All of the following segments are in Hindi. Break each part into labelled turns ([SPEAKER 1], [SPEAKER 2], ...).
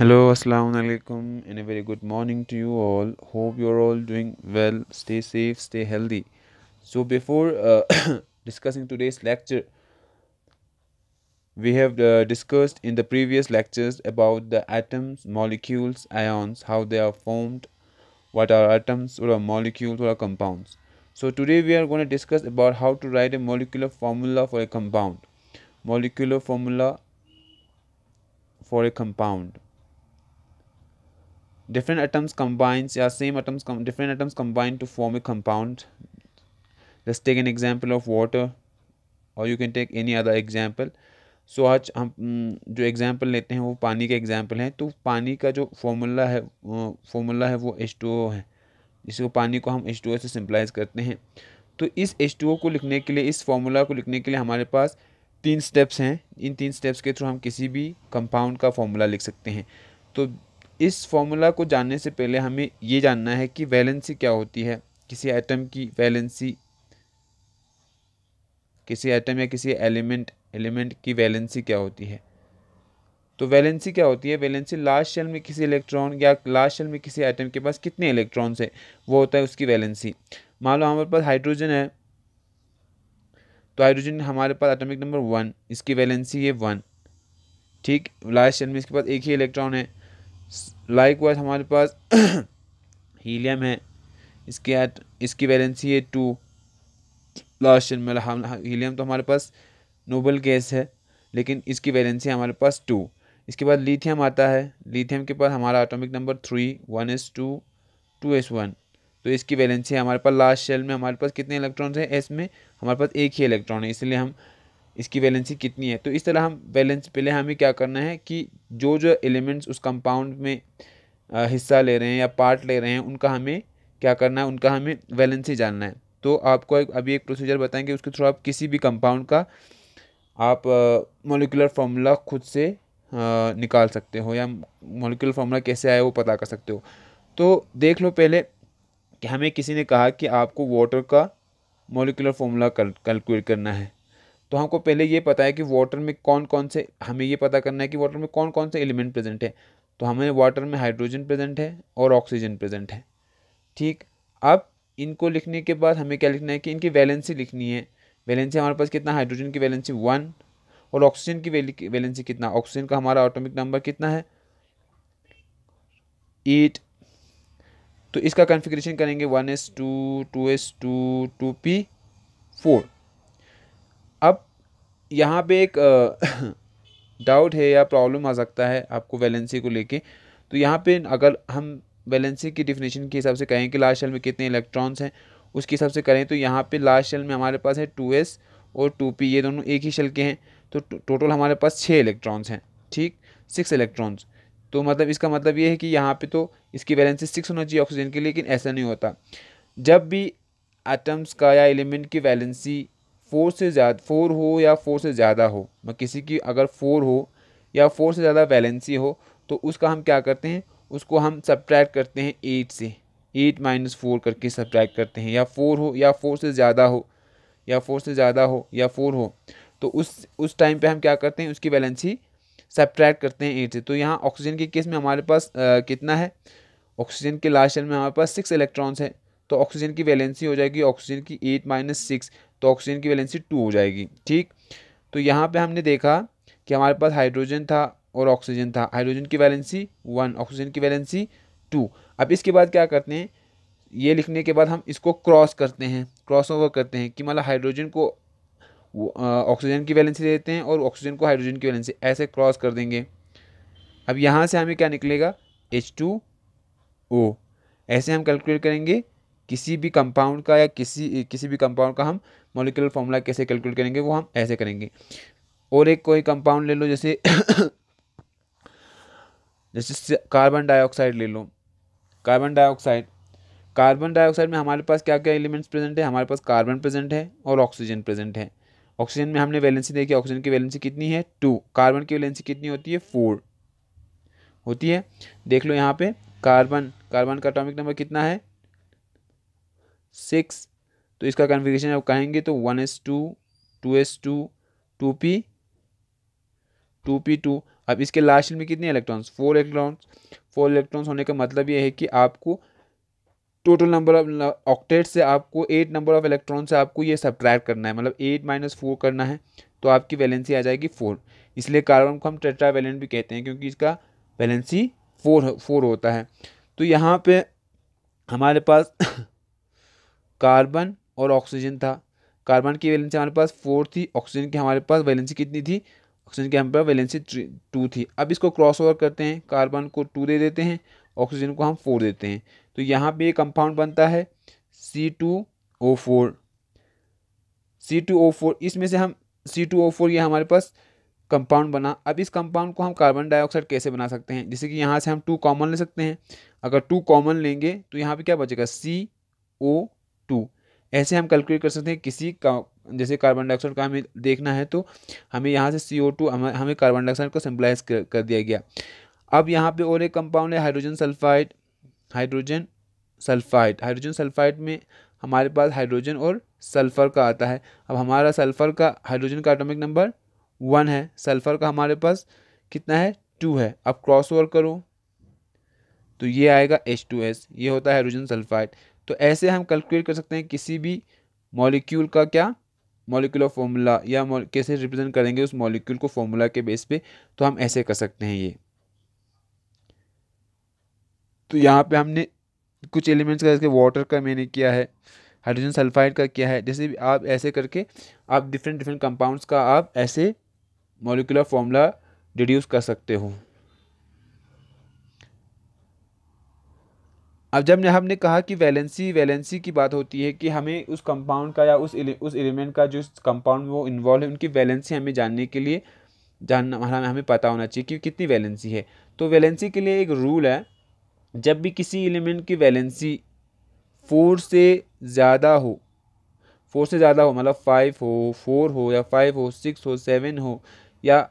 [SPEAKER 1] Hello, Assalamu Alaikum, and a very good morning to you all. Hope you're all doing well. Stay safe, stay healthy. So, before uh, discussing today's lecture, we have uh, discussed in the previous lectures about the atoms, molecules, ions, how they are formed, what are atoms or are molecules or compounds. So, today we are going to discuss about how to write a molecular formula for a compound. Molecular formula for a compound different atoms combines yeah same atoms different different atoms combine to form a compound let's take an example of water or you can take any other example so so, आज हम जो एग्ज़ाम्पल लेते हैं वो पानी के एग्ज़ाम्पल हैं तो पानी का जो फॉर्मूला है फॉर्मूला है वो एच टू ओ है इसको पानी को हम एच टू ओ से सिंपलाइज करते हैं तो इस एच टू ओ को लिखने के लिए इस फॉर्मूला को लिखने के लिए हमारे पास तीन स्टेप्स हैं इन तीन स्टेप्स के थ्रू हम किसी भी कंपाउंड का फॉर्मूला लिख सकते हैं तो इस फॉर्मूला को जानने से पहले हमें ये जानना है कि वैलेंसी क्या होती है किसी एटम की वैलेंसी किसी एटम या किसी एलिमेंट एलिमेंट की वैलेंसी क्या होती है तो वैलेंसी क्या होती है वैलेंसी लास्ट शेल में किसी इलेक्ट्रॉन या लास्ट शेल में किसी एटम के पास कितने इलेक्ट्रॉन्स है वो होता है उसकी वैलेंसी मान लो हमारे पास हाइड्रोजन है तो हाइड्रोजन हमारे पास एटॉमिक नंबर वन इसकी वैलेंसी है वन ठीक लास्ट शेल में इसके पास एक ही इलेक्ट्रॉन है लाइक वाइज हमारे पास हीलियम है इसके एट इसकी वैलेंसी है टू लास्ट मतलब हीलियम तो हमारे पास नोबल गैस है लेकिन इसकी वैलेंसी हमारे पास टू इसके बाद लिथियम आता है लिथियम के पास हमारा atomic number three one S two two S one तो इसकी वैलेंसी हमारे पास लास्ट शेल में हमारे पास कितने इलेक्ट्रॉन है एस में हमारे पास एक ही इलेक्ट्रॉन है इसलिए हम इसकी वैलेंसी कितनी है तो इस तरह हम बैलेंस पहले हमें क्या करना है कि जो जो एलिमेंट्स उस कंपाउंड में हिस्सा ले रहे हैं या पार्ट ले रहे हैं उनका हमें क्या करना है उनका हमें वैलेंसी जानना है तो आपको एक, अभी एक प्रोसीजर बताएंगे उसके थ्रू आप किसी भी कंपाउंड का आप मोलिकुलर फार्मूला खुद से निकाल सकते हो या मोलिकुलर फार्मूला कैसे आया वो पता कर सकते हो तो देख लो पहले कि हमें किसी ने कहा कि आपको वाटर का मोलिकुलर फार्मूला कैलकुलेट करना है तो हमको पहले ये पता है कि वाटर में कौन कौन से हमें ये पता करना है कि वाटर में कौन कौन से एलिमेंट प्रेजेंट है तो हमें वाटर में हाइड्रोजन प्रेजेंट है और ऑक्सीजन प्रेजेंट है ठीक अब इनको लिखने के बाद हमें क्या लिखना है कि इनकी वैलेंसी लिखनी है वैलेंसी हमारे पास कितना हाइड्रोजन की वैलेंसी वन और ऑक्सीजन की वैलेंसी कितना ऑक्सीजन का हमारा ऑटोमिक नंबर कितना है एट तो इसका कन्फिग्रेशन करेंगे one S two two S two two P four अब यहाँ पे एक डाउट है या प्रॉब्लम आ सकता है आपको वैलेंसी को लेके तो यहाँ पे अगर हम वैलेंसी की डिफिनेशन के हिसाब से कहें कि लास्ट शेल में कितने इलेक्ट्रॉन्स हैं उसके हिसाब से करें तो यहाँ पे लास्ट शेल में हमारे पास है टू एस और टू पी ये दोनों एक ही शेल के हैं तो टोटल हमारे पास छः इलेक्ट्रॉन्स हैं ठीक सिक्स इलेक्ट्रॉन्स तो मतलब इसका मतलब ये है कि यहाँ पे तो इसकी वैलेंसी सिक्स होना चाहिए ऑक्सीजन के लेकिन ऐसा नहीं होता जब भी एटम्स का या एलिमेंट की वैलेंसी फोर से ज़्यादा फोर हो या फोर से ज़्यादा हो मैं मतलब किसी की अगर फोर हो या फोर से ज़्यादा वैलेंसी हो तो उसका हम क्या करते हैं उसको हम सब्ट्रैक्ट करते हैं एट से एट माइनस फोर करके सब्ट्रैक्ट करते हैं या फोर हो या फोर से ज़्यादा हो या फोर से ज़्यादा हो या फोर हो तो उस उस टाइम पे हम क्या करते हैं उसकी वैलेंसी सब्ट्रैक्ट करते हैं एट से तो यहाँ ऑक्सीजन के केस में हमारे पास आ, कितना है ऑक्सीजन के लास्ट शेल में हमारे पास सिक्स इलेक्ट्रॉन्स हैं तो ऑक्सीजन की वैलेंसी हो जाएगी ऑक्सीजन की एट माइनस सिक्स तो ऑक्सीजन की वैलेंसी टू हो जाएगी ठीक तो यहाँ पे हमने देखा कि हमारे पास हाइड्रोजन था और ऑक्सीजन था हाइड्रोजन की वैलेंसी वन ऑक्सीजन की वैलेंसी टू अब इसके बाद क्या करते हैं ये लिखने के बाद हम इसको क्रॉस करते हैं क्रॉस ओवर करते हैं कि मतलब हाइड्रोजन को ऑक्सीजन की वैलेंसी देते हैं और ऑक्सीजन को हाइड्रोजन की वैलेंसी ऐसे क्रॉस कर देंगे अब यहाँ से हमें क्या निकलेगा एच टू ओ ऐसे हम कैलकुलेट करेंगे किसी भी कंपाउंड का या किसी किसी भी कंपाउंड का हम मोलिकुलर फॉर्मूला कैसे कैलकुलेट करेंगे वो हम ऐसे करेंगे और एक कोई कंपाउंड ले लो जैसे जैसे कार्बन डाइऑक्साइड ले लो कार्बन डाइऑक्साइड कार्बन डाइऑक्साइड में हमारे पास क्या क्या एलिमेंट्स प्रेजेंट है हमारे पास कार्बन प्रेजेंट है और ऑक्सीजन प्रेजेंट है ऑक्सीजन में हमने वैलेंसी देखी ऑक्सीजन की वैलेंसी कितनी है टू कार्बन की वैलेंसी कितनी होती है फोर होती है देख लो यहाँ पे कार्बन कार्बन का अटोमिक नंबर कितना है सिक्स तो इसका कन्फिगेशन आप कहेंगे तो one S two two S two two P two P two अब इसके लास्ट में कितने electrons four electrons four electrons होने का मतलब ये है कि आपको टोटल नंबर ऑफ ऑक्टेट से आपको एट नंबर ऑफ इलेक्ट्रॉन से आपको ये सब्ट्रैक्ट करना है मतलब एट माइनस फोर करना है तो आपकी वैलेंसी आ जाएगी फोर इसलिए कार्बन को हम टेट्रा वैलेंट भी कहते हैं क्योंकि इसका वैलेंसी फोर फोर होता है तो यहाँ पे हमारे पास कार्बन और ऑक्सीजन था कार्बन की वैलेंसी हमारे पास फोर थी ऑक्सीजन की हमारे पास वैलेंसी कितनी थी ऑक्सीजन की हमारे पास वैलेंसी टू थी अब इसको क्रॉस ओवर करते हैं कार्बन को टू दे देते हैं ऑक्सीजन को हम फोर देते हैं तो यहाँ पे ये कंपाउंड बनता है C two O four C two O four इसमें से हम सी टू ओ फोर ये हमारे पास कंपाउंड बना अब इस कंपाउंड को हम कार्बन डाइऑक्साइड कैसे बना सकते हैं जैसे कि यहाँ से हम टू कॉमन ले सकते हैं अगर टू कॉमन लेंगे तो यहाँ पे क्या बचेगा सी ओ टू ऐसे हम कैलकुलेट कर सकते हैं किसी का जैसे कार्बन डाइऑक्साइड का हमें देखना है तो हमें यहाँ से सी ओ टू हमें कार्बन डाइऑक्साइड को सिम्पलाइज कर, कर दिया गया अब यहाँ पे और एक कंपाउंड है hydrogen sulphide hydrogen sulphide hydrogen sulphide में हमारे पास हाइड्रोजन और सल्फ़र का आता है अब हमारा सल्फ़र का हाइड्रोजन का एटॉमिक नंबर वन है सल्फ़र का हमारे पास कितना है टू है अब क्रॉस ओवर करो तो ये आएगा एच टू एस ये होता है हाइड्रोजन सल्फाइड तो ऐसे हम कैलकुलेट कर सकते हैं किसी भी मॉलिक्यूल का क्या मॉलिकुलर फॉर्मूला या कैसे रिप्रेजेंट करेंगे उस मॉलिक्यूल को फॉर्मूला के बेस पे तो हम ऐसे कर सकते हैं ये तो यहाँ पे हमने कुछ एलिमेंट्स का जैसे वाटर का मैंने किया है हाइड्रोजन सल्फाइड का किया है जैसे भी आप ऐसे करके आप डिफरेंट डिफरेंट कंपाउंड्स का आप ऐसे मॉलिक्यूलर फॉर्मूला डिड्यूस कर सकते हो अब जब हमने कहा कि वैलेंसी वैलेंसी की बात होती है कि हमें उस कंपाउंड का या उस इले, उस एलिमेंट का जो कंपाउंड वो इन्वॉल्व है उनकी वैलेंसी हमें जानने के लिए जानना हमें हमें पता होना चाहिए कि कितनी वैलेंसी है तो वैलेंसी के लिए एक रूल है जब भी किसी एलिमेंट की वैलेंसी फोर से ज़्यादा हो फोर से ज़्यादा हो मतलब फाइव हो फोर हो या फाइव हो सिक्स हो सेवन हो या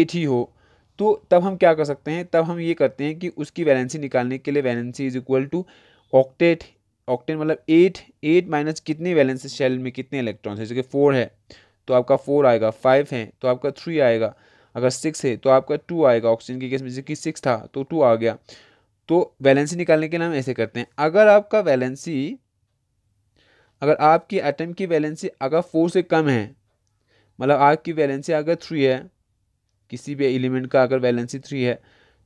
[SPEAKER 1] एट ही हो तो तब हम क्या कर सकते हैं तब हम ये करते हैं कि उसकी वैलेंसी निकालने के लिए valency is equal to octet octane मतलब एट एट माइनस कितने वैलेंस शेल में कितने इलेक्ट्रॉन्स हैं जैसे कि फोर है तो आपका फोर आएगा फाइव तो है तो आपका थ्री आएगा अगर सिक्स है तो आपका टू आएगा ऑक्सीजन के केस में जैसे कि सिक्स था तो टू आ गया तो वैलेंसी निकालने के लिए हम ऐसे करते हैं अगर आपका वैलेंसी अगर आपकी एटम की वैलेंसी अगर फोर से कम है मतलब आपकी वैलेंसी अगर थ्री है किसी भी एलिमेंट का अगर वैलेंसी थ्री है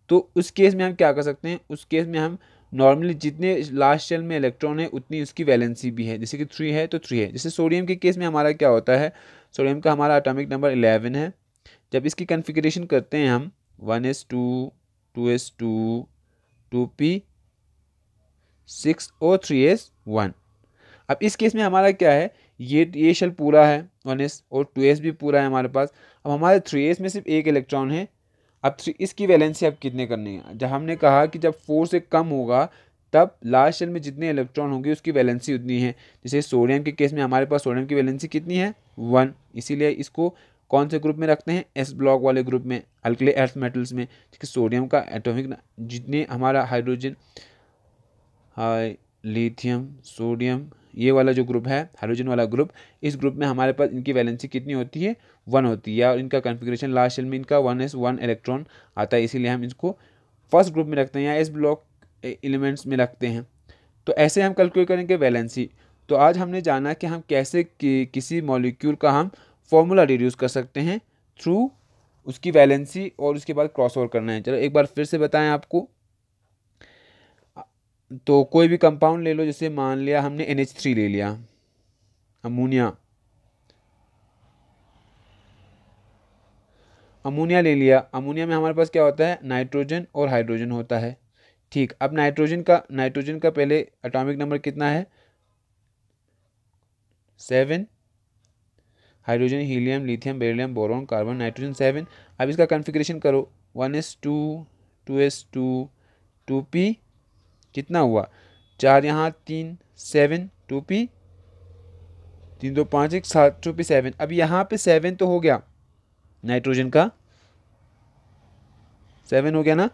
[SPEAKER 1] तो उस केस में हम क्या कर सकते हैं उस केस में हम नॉर्मली जितने लास्ट शेल में इलेक्ट्रॉन है उतनी उसकी वैलेंसी भी है जैसे कि थ्री है तो थ्री है जैसे सोडियम के केस में हमारा क्या होता है सोडियम का हमारा एटॉमिक नंबर इलेवन है जब इसकी कन्फिग्रेशन करते हैं हम one S two two S two two P six और थ्री एस वन अब इस केस में हमारा क्या है ये ये शेल पूरा है वन एस और टू एस भी पूरा है हमारे पास अब हमारे थ्री एस में सिर्फ एक इलेक्ट्रॉन है अब थ्री इसकी वैलेंसी आप कितने करनी है जब हमने कहा कि जब फोर से कम होगा तब लास्ट शेल में जितने इलेक्ट्रॉन होंगे उसकी वैलेंसी उतनी है जैसे सोडियम के केस में हमारे पास सोडियम की वैलेंसी कितनी है वन इसीलिए इसको कौन से ग्रुप में रखते हैं एस ब्लॉक वाले ग्रुप में अल्कले अर्थ मेटल्स में क्योंकि सोडियम का एटॉमिक जितने हमारा हाइड्रोजन हाई लिथियम सोडियम ये वाला जो ग्रुप है हाइड्रोजन वाला ग्रुप इस ग्रुप में हमारे पास इनकी वैलेंसी कितनी होती है वन होती है और इनका कन्फिग्रेशन लास्ट शेल में इनका वन एस वन इलेक्ट्रॉन आता है इसीलिए हम इसको फर्स्ट ग्रुप में रखते हैं या इस ब्लॉक एलिमेंट्स में रखते हैं तो ऐसे हम कैलकुलेट करेंगे वैलेंसी तो आज हमने जाना कि हम कैसे कि, किसी मॉलिक्यूल का हम फॉर्मूला रिड्यूस कर सकते हैं थ्रू उसकी वैलेंसी और उसके बाद क्रॉस ओवर करना है चलो एक बार फिर से बताएं आपको तो कोई भी कंपाउंड ले लो जैसे मान लिया हमने एन एच थ्री ले लिया अमोनिया अमोनिया ले लिया अमोनिया में हमारे पास क्या होता है नाइट्रोजन और हाइड्रोजन होता है ठीक अब नाइट्रोजन का नाइट्रोजन का पहले एटॉमिक नंबर कितना है seven hydrogen helium lithium beryllium boron carbon nitrogen seven अब इसका कॉन्फ़िगरेशन करो one S two two S two two P कितना हुआ चार यहाँ तीन सेवन टू पी तीन दो पाँच एक सात टू पी सेवन अब यहाँ पे सेवन तो हो गया नाइट्रोजन का सेवन हो गया ना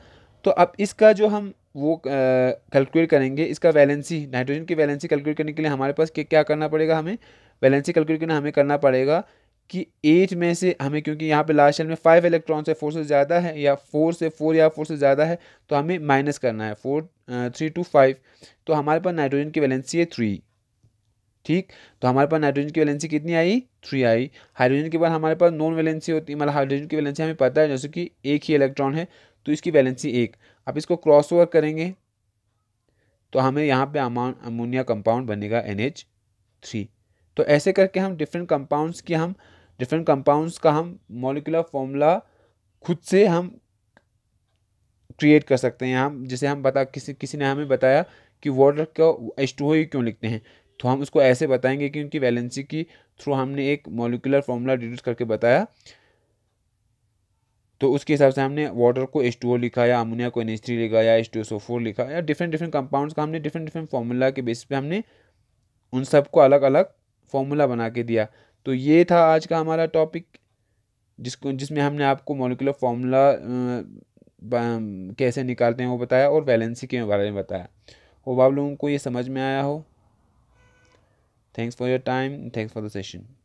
[SPEAKER 1] तो अब इसका जो हम वो कैलकुलेट करेंगे इसका वैलेंसी नाइट्रोजन की वैलेंसी कैलकुलेट करने के लिए हमारे पास क्या करना पड़ेगा हमें वैलेंसी कैलकुलेट करना हमें करना पड़ेगा कि एट में से हमें क्योंकि यहाँ पे लास्ट शेल में फाइव इलेक्ट्रॉन से फोर से ज़्यादा है या फोर से फोर या फोर से ज़्यादा है तो हमें माइनस करना है फोर थ्री टू फाइव तो हमारे पास नाइट्रोजन की वैलेंसी है थ्री ठीक तो हमारे पास नाइट्रोजन की वैलेंसी कितनी आई थ्री आई हाइड्रोजन के बाद हमारे पास नॉन वैलेंसी होती है मतलब हाइड्रोजन की वैलेंसी हमें पता है जैसे कि एक ही इलेक्ट्रॉन है तो इसकी वैलेंसी एक अब इसको क्रॉस ओवर करेंगे तो हमें यहाँ पे अमोनिया कंपाउंड बनेगा एन एच थ्री तो ऐसे करके हम डिफरेंट कंपाउंड्स की हम डिफरेंट कंपाउंड्स का हम मोलिकुलर फॉर्मूला खुद से हम क्रिएट कर सकते हैं हम जैसे हम बता किसी किसी ने हमें बताया कि वाटर को एच टू ही क्यों लिखते हैं तो हम उसको ऐसे बताएंगे कि उनकी वैलेंसी की थ्रू हमने एक मोलिकुलर फॉर्मूला डिड्यूस करके बताया तो उसके हिसाब से हमने वाटर को एच टू ओ लिखा या अमोनिया को एन एच थ्री लिखा या H two S O four लिखा या डिफरेंट डिफरेंट कंपाउंड्स का हमने डिफरेंट डिफरेंट फार्मूला के बेसिस पे हमने उन सबको अलग अलग फार्मूला बना के दिया तो ये था आज का हमारा टॉपिक जिसको जिसमें हमने आपको मोलिकुलर फार्मूला कैसे निकालते हैं वो बताया और वैलेंसी के बारे में बताया होप आप लोगों को ये समझ में आया हो thanks for your time thanks for the session